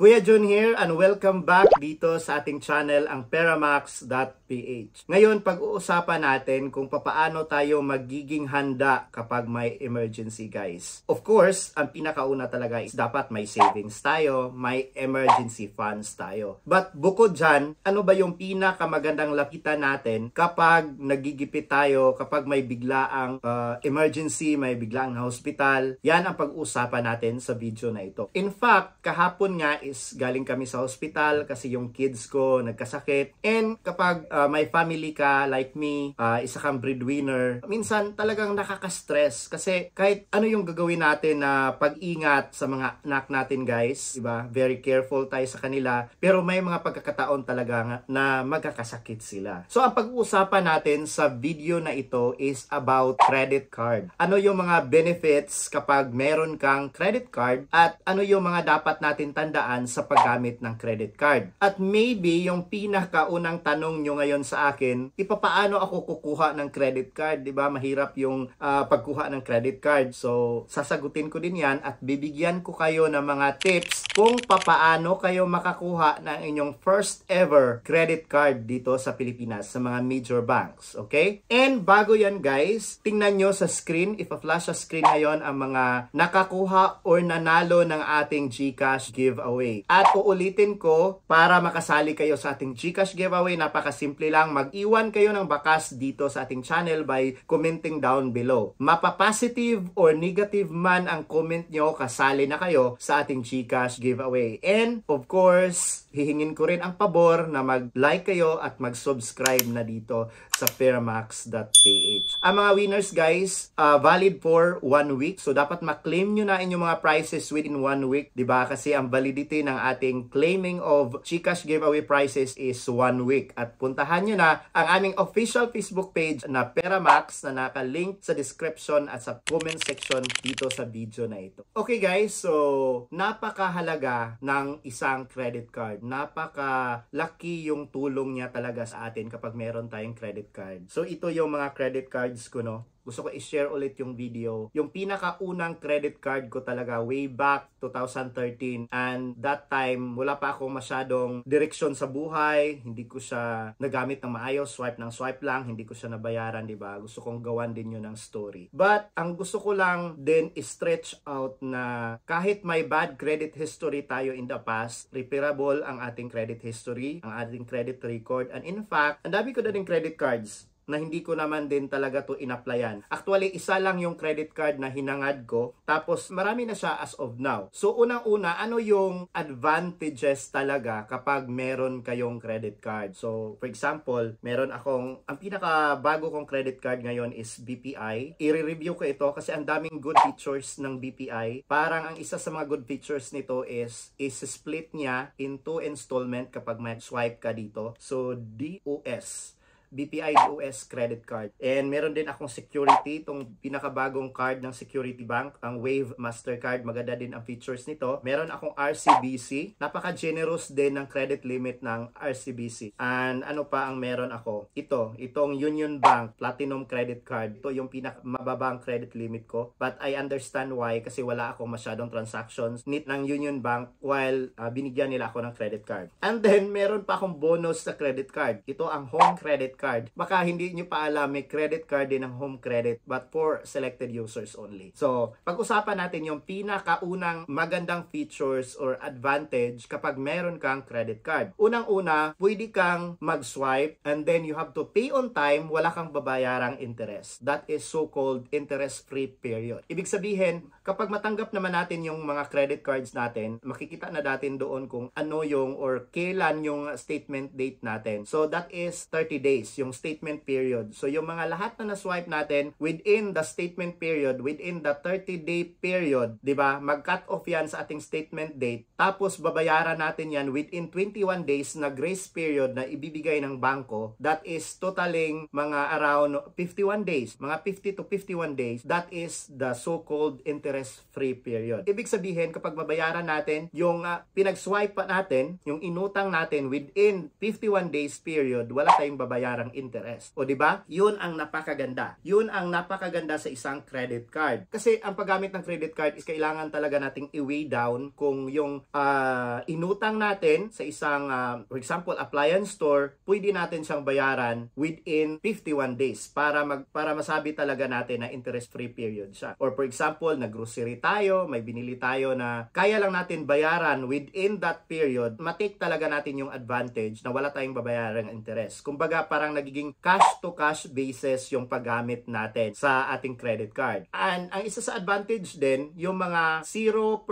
Kuya Jun here and welcome back dito sa ating channel ang Peramax.ph. Ngayon pag-uusapan natin kung paano tayo magiging handa kapag may emergency guys. Of course, ang pinakauna talaga is dapat may savings tayo, may emergency funds tayo. But bukod dyan, ano ba yung pinakamagandang lapitan natin kapag nagigipit tayo, kapag may biglaang uh, emergency, may biglaang hospital? Yan ang pag-uusapan natin sa video na ito. In fact, kahapon nga is galing kami sa hospital kasi yung kids ko nagkasakit. And kapag uh, may family ka like me, uh, isa kang breadwinner, minsan talagang nakaka-stress kasi kahit ano yung gagawin natin na pag-ingat sa mga anak natin guys, 'di ba? Very careful tayo sa kanila, pero may mga pagkakataon talaga na magkakasakit sila. So ang pag-uusapan natin sa video na ito is about credit card. Ano yung mga benefits kapag meron kang credit card at ano yung mga dapat natin tandaan kasagutan sa paggamit ng credit card. At maybe yung pinakaunang tanong nyo ngayon sa akin, ipapaano ako kukuha ng credit card? Di ba mahirap yung uh, pagkuha ng credit card. So sasagutin ko din yan at bibigyan ko kayo ng mga tips kung papaano kayo makakuha ng inyong first ever credit card dito sa Pilipinas sa mga major banks. Okay? And bago yan guys, tingnan nyo sa screen, if a flash sa screen ngayon ang mga nakakuha or nanalo ng ating GCash giveaway giveaway. At uulitin ko para makasali kayo sa ating Gcash giveaway, napakasimple lang. Mag-iwan kayo ng bakas dito sa ating channel by commenting down below. Mapapositive or negative man ang comment nyo, kasali na kayo sa ating Gcash giveaway. And of course, hihingin ko rin ang pabor na mag-like kayo at mag-subscribe na dito sa fairmax.ph. Ang mga winners guys, uh, valid for one week. So dapat maklaim nyo na inyong mga prizes within one week. ba diba? Kasi ang validity ng ating claiming of Gcash giveaway prizes is one week. At puntahan nyo na ang aming official Facebook page na Peramax na nakalink sa description at sa comment section dito sa video na ito. Okay guys, so napakahalaga ng isang credit card. Napaka laki yung tulong niya talaga sa atin kapag meron tayong credit card. So ito yung mga credit cards ko no gusto ko i-share ulit yung video. Yung pinakaunang credit card ko talaga way back 2013 and that time wala pa ako masyadong direksyon sa buhay, hindi ko siya nagamit ng maayos, swipe ng swipe lang, hindi ko siya nabayaran, 'di ba? Gusto kong gawan din 'yun ng story. But ang gusto ko lang din i-stretch out na kahit may bad credit history tayo in the past, repairable ang ating credit history, ang ating credit record and in fact, ang dami ko na din credit cards na hindi ko naman din talaga to inaplayan. Actually, isa lang yung credit card na hinangad ko. Tapos, marami na siya as of now. So, unang-una, ano yung advantages talaga kapag meron kayong credit card? So, for example, meron akong, ang pinakabago kong credit card ngayon is BPI. I-review ko ito kasi ang daming good features ng BPI. Parang ang isa sa mga good features nito is, is split niya into installment kapag may swipe ka dito. So, DOS BPI os credit card. And meron din akong security, itong pinakabagong card ng Security Bank, ang Wave Mastercard. Maganda din ang features nito. Meron akong RCBC. Napaka-generous din ng credit limit ng RCBC. And ano pa ang meron ako? Ito, itong Union Bank Platinum Credit Card. Ito yung pinakamababang credit limit ko. But I understand why kasi wala akong masyadong transactions nit ng Union Bank while uh, binigyan nila ako ng credit card. And then, meron pa akong bonus sa credit card. Ito ang home credit card, baka hindi nyo pa alam, may credit card din ng home credit but for selected users only. So, pag-usapan natin yung pinakaunang magandang features or advantage kapag meron kang credit card. Unang-una, pwede kang mag-swipe and then you have to pay on time, wala kang babayarang interest. That is so-called interest-free period. Ibig sabihin, kapag matanggap naman natin yung mga credit cards natin, makikita na natin doon kung ano yung or kailan yung statement date natin. So, that is 30 days days yung statement period. So yung mga lahat na na-swipe natin within the statement period, within the 30-day period, 'di ba? Mag-cut off 'yan sa ating statement date. Tapos babayaran natin 'yan within 21 days na grace period na ibibigay ng bangko. That is totaling mga around 51 days, mga 50 to 51 days. That is the so-called interest-free period. Ibig sabihin kapag babayaran natin yung uh, pinag-swipe natin, yung inutang natin within 51 days period, wala tayong babayaran walang interest. O di ba? Yun ang napakaganda. Yun ang napakaganda sa isang credit card. Kasi ang paggamit ng credit card is kailangan talaga nating i-weigh down kung yung uh, inutang natin sa isang uh, for example appliance store, pwede natin siyang bayaran within 51 days para mag para masabi talaga natin na interest free period siya. Or for example, naggrocery tayo, may binili tayo na kaya lang natin bayaran within that period, matake talaga natin yung advantage na wala tayong babayaran interest. Kumbaga parang parang nagiging cash to cash basis yung paggamit natin sa ating credit card. And ang isa sa advantage din, yung mga 0%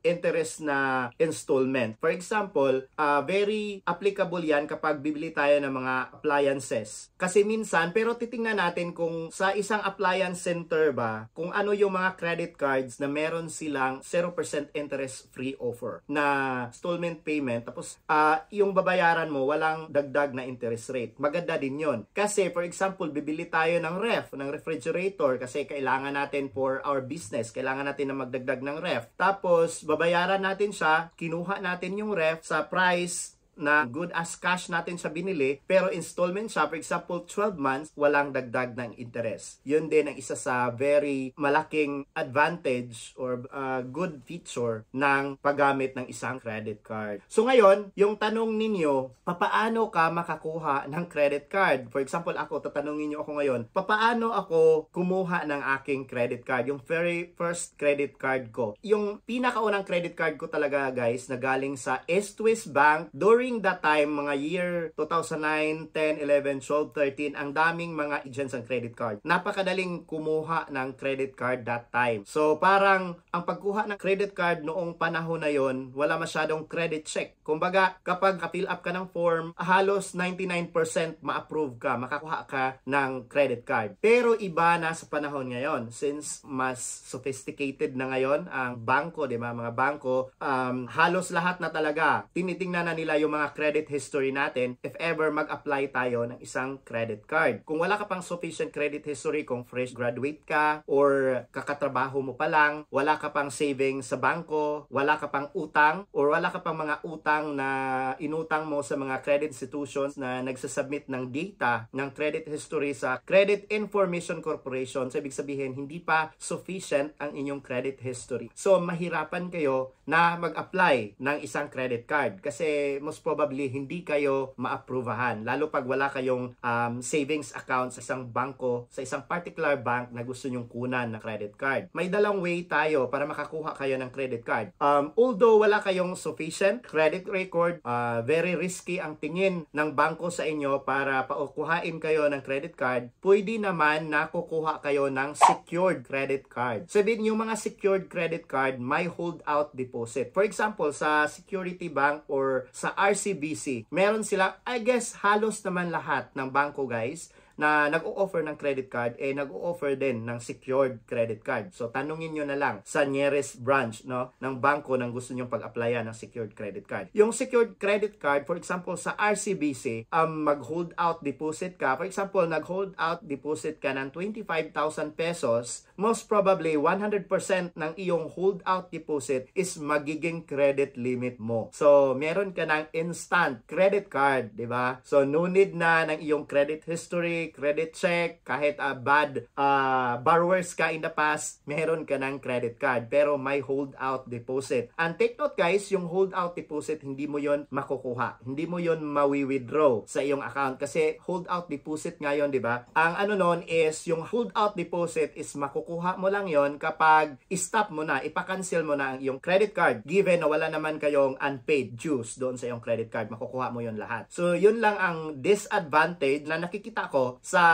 interest na installment. For example, uh, very applicable yan kapag bibili tayo ng mga appliances. Kasi minsan, pero titingnan natin kung sa isang appliance center ba, kung ano yung mga credit cards na meron silang 0% interest free offer na installment payment. Tapos, uh, yung babayaran mo, walang dagdag na interest rate. Maganda maganda din yon. Kasi for example, bibili tayo ng ref, ng refrigerator kasi kailangan natin for our business. Kailangan natin na magdagdag ng ref. Tapos babayaran natin siya, kinuha natin yung ref sa price na good as cash natin sa binili pero installment siya for example 12 months walang dagdag ng interest. Yun din ang isa sa very malaking advantage or uh, good feature ng paggamit ng isang credit card. So ngayon, yung tanong ninyo, papaano ka makakuha ng credit card? For example, ako, tatanungin niyo ako ngayon, papaano ako kumuha ng aking credit card? Yung very first credit card ko. Yung pinakaunang credit card ko talaga guys na galing sa Estuis Bank, Dory during that time, mga year 2009, 10, 11, 12, 13, ang daming mga agents ang credit card. Napakadaling kumuha ng credit card that time. So parang ang pagkuha ng credit card noong panahon na yon, wala masyadong credit check. Kumbaga, kapag ka-fill up ka ng form, halos 99% ma-approve ka, makakuha ka ng credit card. Pero iba na sa panahon ngayon since mas sophisticated na ngayon ang bangko, di ba? Mga bangko, um, halos lahat na talaga tinitingnan na nila yung mga mga credit history natin if ever mag-apply tayo ng isang credit card. Kung wala ka pang sufficient credit history, kung fresh graduate ka or kakatrabaho mo pa lang, wala ka pang saving sa bangko, wala ka pang utang or wala ka pang mga utang na inutang mo sa mga credit institutions na nagsasubmit ng data ng credit history sa Credit Information Corporation. So, ibig sabihin, hindi pa sufficient ang inyong credit history. So, mahirapan kayo na mag-apply ng isang credit card kasi most most probably hindi kayo maaprubahan. Lalo pag wala kayong um, savings account sa isang banko, sa isang particular bank na gusto nyong kunan na credit card. May dalawang way tayo para makakuha kayo ng credit card. Um, although wala kayong sufficient credit record, uh, very risky ang tingin ng banko sa inyo para paukuhain kayo ng credit card, pwede naman na kukuha kayo ng secured credit card. Sabihin yung mga secured credit card may hold out deposit. For example, sa security bank or sa RCBC. Meron sila, I guess, halos naman lahat ng bangko guys na nag-o-offer ng credit card, eh nag-o-offer din ng secured credit card. So tanungin nyo na lang sa nearest branch no, ng bangko nang gusto niyo pag-applyan ng secured credit card. Yung secured credit card, for example, sa RCBC, um, mag-hold out deposit ka. For example, nag-hold out deposit ka ng 25,000 pesos, most probably 100% ng iyong hold out deposit is magiging credit limit mo. So, meron ka ng instant credit card, di ba? So, no need na ng iyong credit history, credit check, kahit uh, bad uh, borrowers ka in the past, meron ka ng credit card. Pero may hold out deposit. And take note guys, yung hold out deposit, hindi mo yon makukuha. Hindi mo yon mawi-withdraw sa iyong account kasi hold out deposit ngayon, di ba? Ang ano nun is yung hold out deposit is makukuha mo lang yon kapag stop mo na, ipa mo na ang iyong credit card given na wala naman kayong unpaid dues doon sa iyong credit card. Makukuha mo yon lahat. So, yun lang ang disadvantage na nakikita ko sa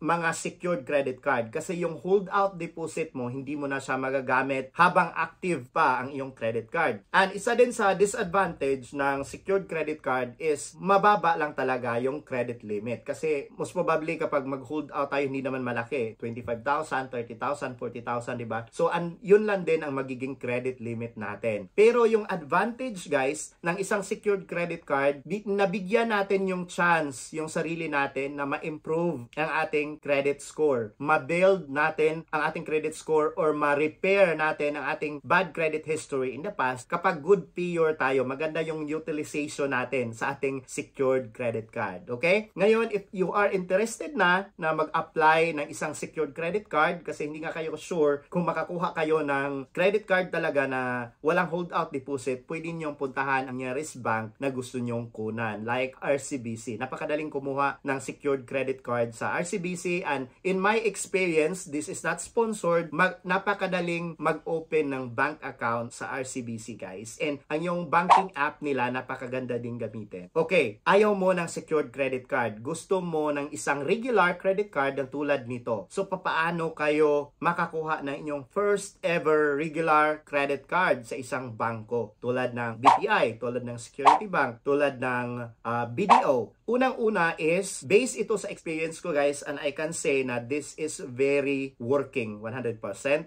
mga secured credit card kasi yung hold out deposit mo hindi mo na siya magagamit habang active pa ang iyong credit card. And isa din sa disadvantage ng secured credit card is mababa lang talaga yung credit limit kasi most probably kapag mag hold out tayo hindi naman malaki, 25,000, 30,000, 40,000, di ba? So an yun lang din ang magiging credit limit natin. Pero yung advantage guys ng isang secured credit card, nabigyan natin yung chance yung sarili natin na ma-improve ma-improve ang ating credit score, ma-build natin ang ating credit score or ma-repair natin ang ating bad credit history in the past kapag good payer tayo, maganda yung utilization natin sa ating secured credit card. Okay? Ngayon, if you are interested na na mag-apply ng isang secured credit card kasi hindi nga kayo sure kung makakuha kayo ng credit card talaga na walang holdout deposit, pwede niyong puntahan ang nearest bank na gusto niyong kunan like RCBC. Napakadaling kumuha ng secured credit card card sa RCBC and in my experience, this is not sponsored, mag, napakadaling mag-open ng bank account sa RCBC guys. And ang yung banking app nila, napakaganda din gamitin. Okay, ayaw mo ng secured credit card. Gusto mo ng isang regular credit card na tulad nito. So papaano kayo makakuha ng inyong first ever regular credit card sa isang banko? Tulad ng BPI, tulad ng Security Bank, tulad ng uh, ah, BDO, Unang-una is, based ito sa experience ko guys, and I can say na this is very working 100%.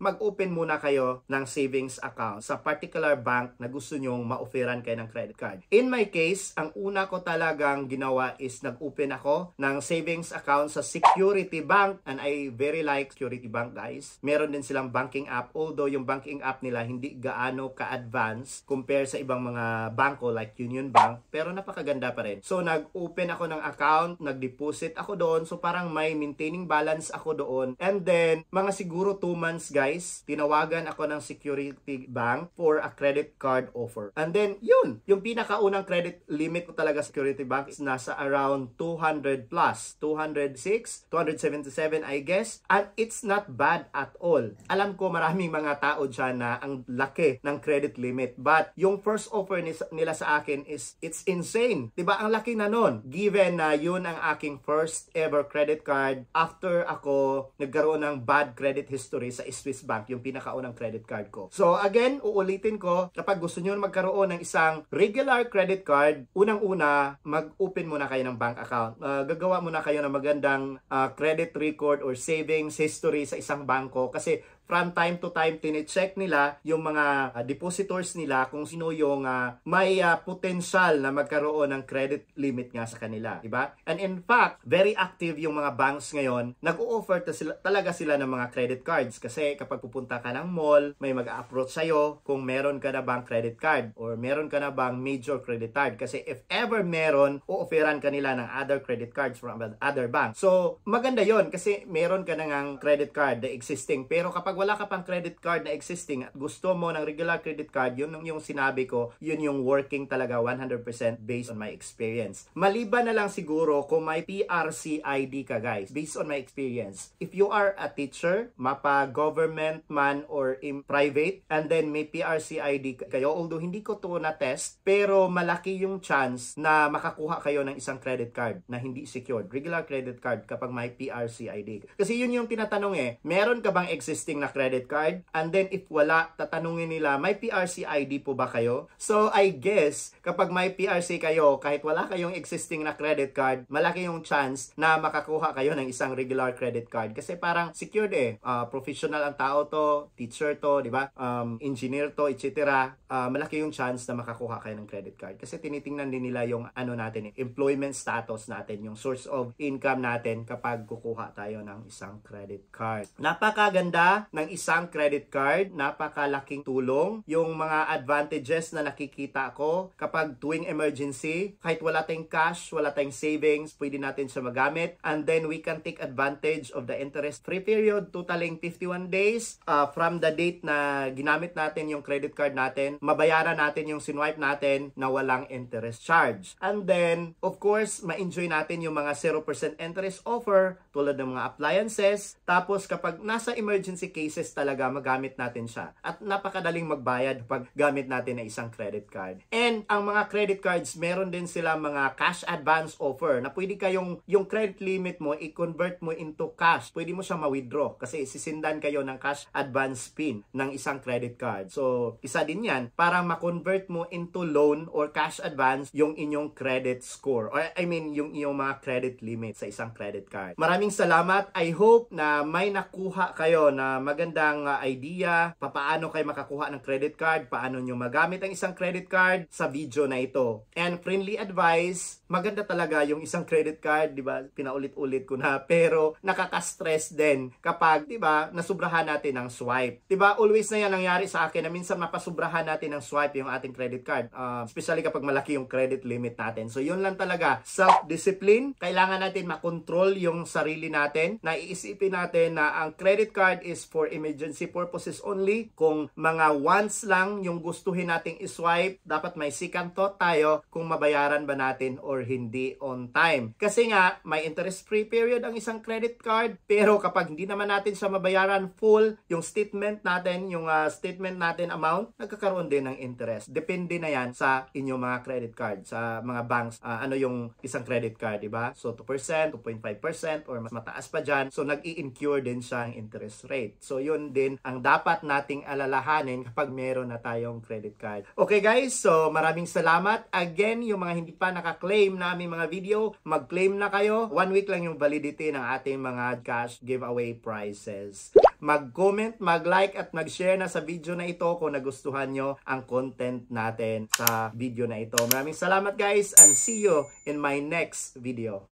Mag-open muna kayo ng savings account sa particular bank na gusto nyong ma-offeran kayo ng credit card. In my case, ang una ko talagang ginawa is nag-open ako ng savings account sa Security Bank and I very like Security Bank guys. Meron din silang banking app although yung banking app nila hindi gaano ka-advance compare sa ibang mga banko like Union Bank pero napakaganda pa rin. So nag-open nag ako ng account, nag-deposit ako doon. So parang may maintaining balance ako doon. And then, mga siguro 2 months guys, tinawagan ako ng security bank for a credit card offer. And then, yun. Yung pinakaunang credit limit ko talaga security bank is nasa around 200 plus. 206, 277 I guess. And it's not bad at all. Alam ko maraming mga tao dyan na ang laki ng credit limit. But yung first offer nila sa akin is it's insane. 'Di ba? Ang laki na nun given na yun ang aking first ever credit card after ako nagkaroon ng bad credit history sa Swiss Bank, yung pinakaunang credit card ko. So again, uulitin ko, kapag gusto nyo magkaroon ng isang regular credit card, unang-una, mag-open muna kayo ng bank account. Uh, gagawa muna kayo ng magandang uh, credit record or savings history sa isang banko kasi from time to time tine-check nila yung mga uh, depositors nila kung sino yung uh, may uh, ah, potential na magkaroon ng credit limit nga sa kanila, di ba? And in fact, very active yung mga banks ngayon. Nag-o-offer ta sila, talaga sila ng mga credit cards kasi kapag pupunta ka ng mall, may mag-approach sa iyo kung meron ka na bang credit card or meron ka na bang major credit card kasi if ever meron, o-offeran kanila ng other credit cards from other bank. So, maganda 'yon kasi meron ka na ngang credit card the existing pero kapag kapag wala ka pang credit card na existing at gusto mo ng regular credit card, yun yung sinabi ko, yun yung working talaga 100% based on my experience. Maliban na lang siguro kung may PRC ID ka guys, based on my experience. If you are a teacher, mapa government man or in private, and then may PRC ID kayo, although hindi ko to na-test, pero malaki yung chance na makakuha kayo ng isang credit card na hindi secured, regular credit card kapag may PRC ID. Kasi yun yung tinatanong eh, meron ka bang existing na na credit card. And then if wala, tatanungin nila, may PRC ID po ba kayo? So I guess, kapag may PRC kayo, kahit wala kayong existing na credit card, malaki yung chance na makakuha kayo ng isang regular credit card. Kasi parang secured eh. Uh, professional ang tao to, teacher to, di ba? Um, engineer to, etc. Uh, ah, malaki yung chance na makakuha kayo ng credit card. Kasi tinitingnan din nila yung ano natin, eh, employment status natin, yung source of income natin kapag kukuha tayo ng isang credit card. Napakaganda ng isang credit card, napakalaking tulong. Yung mga advantages na nakikita ko kapag tuwing emergency, kahit wala tayong cash, wala tayong savings, pwede natin siya magamit. And then we can take advantage of the interest-free period, totaling 51 days uh, from the date na ginamit natin yung credit card natin, mabayaran natin yung sinwipe natin na walang interest charge. And then, of course, ma-enjoy natin yung mga 0% interest offer tulad ng mga appliances. Tapos kapag nasa emergency case, cases talaga magamit natin siya. At napakadaling magbayad pag gamit natin na isang credit card. And ang mga credit cards, meron din sila mga cash advance offer na pwede kayong yung credit limit mo i-convert mo into cash. Pwede mo siya ma-withdraw kasi sisindan kayo ng cash advance pin ng isang credit card. So, isa din yan para ma-convert mo into loan or cash advance yung inyong credit score or I mean yung iyong mga credit limit sa isang credit card. Maraming salamat. I hope na may nakuha kayo na mag magandang ah, idea papaano kayo makakuha ng credit card, paano nyo magamit ang isang credit card sa video na ito. And friendly advice, maganda talaga yung isang credit card, di ba? Pinaulit-ulit ko na, pero nakaka-stress din kapag, di ba, nasubrahan natin ng swipe. Di ba, always na yan nangyari sa akin na minsan mapasubrahan natin ng swipe yung ating credit card. Uh, especially kapag malaki yung credit limit natin. So, yun lang talaga. Self-discipline, kailangan natin makontrol yung sarili natin. Naiisipin natin na ang credit card is for for emergency purposes only. Kung mga wants lang yung gustuhin nating iswipe, dapat may second thought tayo kung mabayaran ba natin or hindi on time. Kasi nga, may interest-free period ang isang credit card, pero kapag hindi naman natin siya mabayaran full, yung statement natin, yung uh, statement natin amount, nagkakaroon din ng interest. Depende na yan sa inyong mga credit card, sa mga banks, uh, ano yung isang credit card, di ba? So 2%, 2.5% or mas mataas pa dyan. So nag i incur din siya ang interest rate. So yun din ang dapat nating alalahanin kapag meron na tayong credit card. Okay guys, so maraming salamat. Again, yung mga hindi pa naka-claim na aming mga video, mag-claim na kayo. One week lang yung validity ng ating mga cash giveaway prizes mag-comment, mag-like at mag-share na sa video na ito kung nagustuhan nyo ang content natin sa video na ito. Maraming salamat guys and see you in my next video.